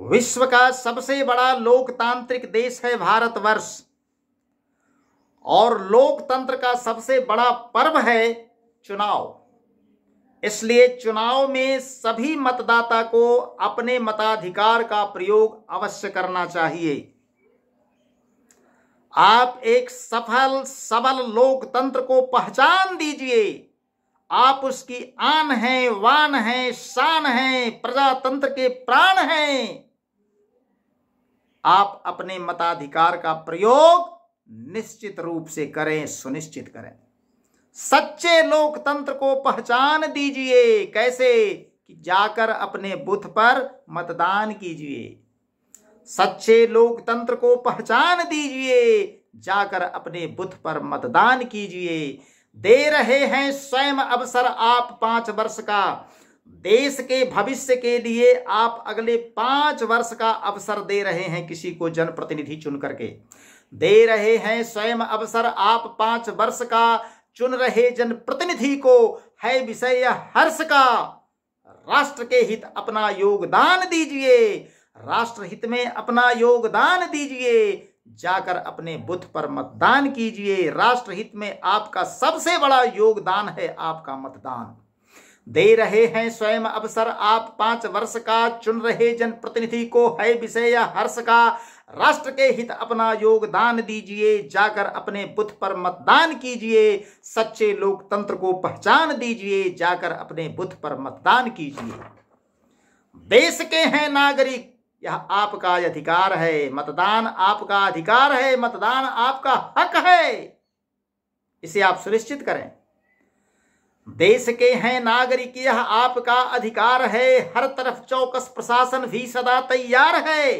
विश्व का सबसे बड़ा लोकतांत्रिक देश है भारतवर्ष और लोकतंत्र का सबसे बड़ा पर्व है चुनाव इसलिए चुनाव में सभी मतदाता को अपने मताधिकार का प्रयोग अवश्य करना चाहिए आप एक सफल सबल लोकतंत्र को पहचान दीजिए आप उसकी आन हैं वान हैं शान हैं प्रजातंत्र के प्राण हैं आप अपने मताधिकार का प्रयोग निश्चित रूप से करें सुनिश्चित करें सच्चे लोकतंत्र को पहचान दीजिए कैसे कि जाकर अपने बुथ पर मतदान कीजिए सच्चे लोकतंत्र को पहचान दीजिए जाकर अपने बुथ पर मतदान कीजिए दे रहे हैं स्वयं अवसर आप पांच वर्ष का देश के भविष्य के लिए आप अगले पांच वर्ष का अवसर दे रहे हैं किसी को जनप्रतिनिधि चुन करके दे रहे हैं स्वयं अवसर आप पांच वर्ष का चुन रहे जनप्रतिनिधि को है विषय हर्ष का राष्ट्र के हित अपना योगदान दीजिए राष्ट्र हित में अपना योगदान दीजिए जाकर अपने बुद्ध पर मतदान कीजिए राष्ट्र हित में आपका सबसे बड़ा योगदान है आपका मतदान दे रहे हैं स्वयं अवसर आप पांच वर्ष का चुन रहे जनप्रतिनिधि को है विषय या हर्ष का राष्ट्र के हित अपना योगदान दीजिए जाकर अपने बुथ पर मतदान कीजिए सच्चे लोकतंत्र को पहचान दीजिए जाकर अपने बुथ पर मतदान कीजिए देश के हैं नागरिक यह आपका अधिकार है मतदान आपका अधिकार है मतदान आपका हक है इसे आप सुनिश्चित करें देश के हैं नागरिक यह आपका अधिकार है हर तरफ चौकस प्रशासन भी सदा तैयार है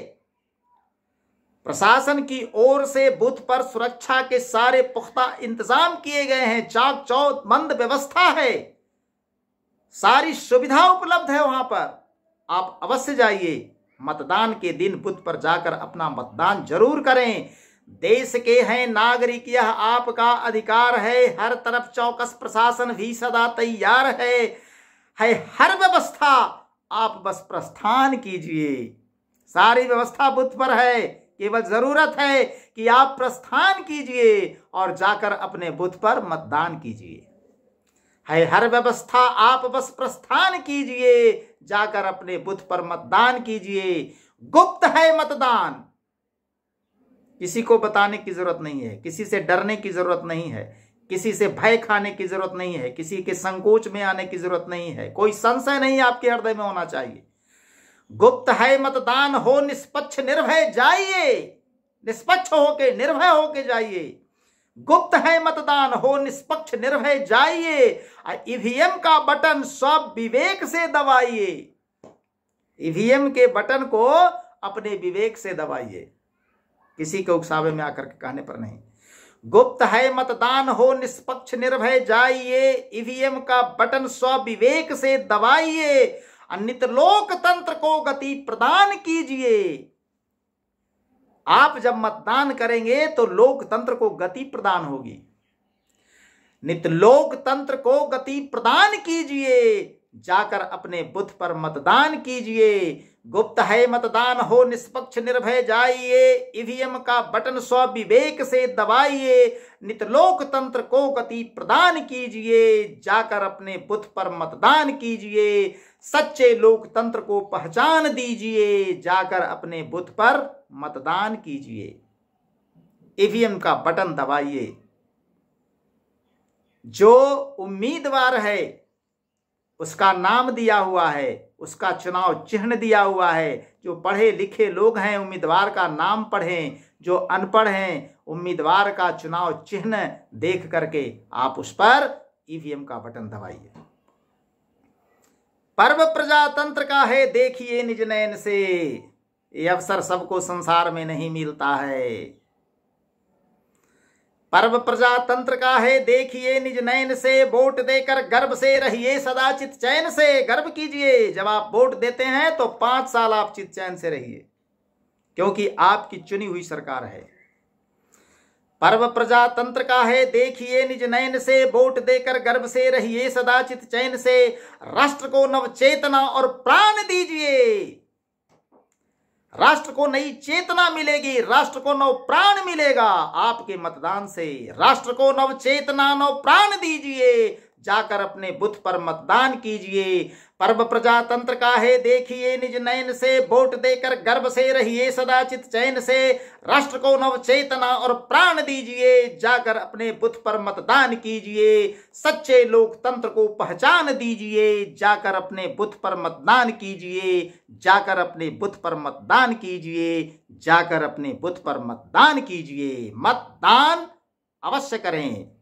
प्रशासन की ओर से बुध पर सुरक्षा के सारे पुख्ता इंतजाम किए गए हैं चाक चौथ मंद व्यवस्था है सारी सुविधा उपलब्ध है वहां पर आप अवश्य जाइए मतदान के दिन बुध पर जाकर अपना मतदान जरूर करें देश के हैं नागरिक यह आपका अधिकार है हर तरफ चौकस प्रशासन भी सदा तैयार है है हर व्यवस्था आप बस प्रस्थान कीजिए सारी व्यवस्था बुद्ध पर है केवल जरूरत है कि आप प्रस्थान कीजिए और जाकर अपने बुद्ध पर मतदान कीजिए है हर व्यवस्था आप बस प्रस्थान कीजिए जाकर अपने बुद्ध पर मतदान कीजिए गुप्त है मतदान किसी को बताने की जरूरत नहीं है किसी से डरने की जरूरत नहीं है किसी से भय खाने की जरूरत नहीं है किसी के संकोच में आने की जरूरत नहीं है कोई संशय नहीं आपके हृदय में होना चाहिए गुप्त है मतदान हो निष्पक्ष निर्भय जाइए निष्पक्ष होके निर्भय होके जाइए गुप्त है मतदान हो निष्पक्ष निर्भय जाइए ईवीएम e का बटन सब विवेक से दबाइए ईवीएम e के बटन को अपने विवेक से दबाइए किसी के उकसावे में आकर के कहने पर नहीं गुप्त है मतदान हो निष्पक्ष निर्भय जाइए ईवीएम का बटन स्विवेक से दबाइए अन्यत्र लोकतंत्र को गति प्रदान कीजिए आप जब मतदान करेंगे तो लोकतंत्र को गति प्रदान होगी नित लोकतंत्र को गति प्रदान कीजिए जाकर अपने बुध पर मतदान कीजिए गुप्त है मतदान हो निष्पक्ष निर्भय जाइए ईवीएम का बटन विवेक से दबाइए नितलोक तंत्र को गति प्रदान कीजिए जाकर अपने बुद्ध पर मतदान कीजिए सच्चे लोकतंत्र को पहचान दीजिए जाकर अपने बुथ पर मतदान कीजिए ईवीएम का बटन दबाइए जो उम्मीदवार है उसका नाम दिया हुआ है उसका चुनाव चिन्ह दिया हुआ है जो पढ़े लिखे लोग हैं उम्मीदवार का नाम पढ़ें जो अनपढ़ हैं उम्मीदवार का चुनाव चिन्ह देख करके आप उस पर ईवीएम e का बटन दबाइए पर्व प्रजातंत्र का है देखिए निज नयन से ये अवसर सबको संसार में नहीं मिलता है पर्व प्रजातंत्र का है देखिए निज नयन से वोट देकर गर्व से रहिए सदाचित चैन से गर्व कीजिए जब आप वोट देते हैं तो पांच साल आप चित चैन से रहिए क्योंकि आपकी चुनी हुई सरकार है पर्व प्रजातंत्र का है देखिए निज नयन से वोट देकर गर्व से रहिए सदाचित चैन से राष्ट्र को नवचेतना और प्राण दीजिए राष्ट्र को नई चेतना मिलेगी राष्ट्र को नव प्राण मिलेगा आपके मतदान से राष्ट्र को नव चेतना नव प्राण दीजिए जाकर अपने बुथ पर मतदान कीजिए पर्व प्रजातंत्र का है देखिए निज नयन से वोट देकर गर्व से रहिए सदाचित चयन से राष्ट्र को नव चेतना और प्राण दीजिए जाकर अपने बुथ पर मतदान कीजिए सच्चे लोकतंत्र को पहचान दीजिए जाकर अपने बुथ पर मतदान कीजिए जाकर अपने बुथ पर मतदान कीजिए जाकर अपने बुथ पर मतदान कीजिए मतदान अवश्य करें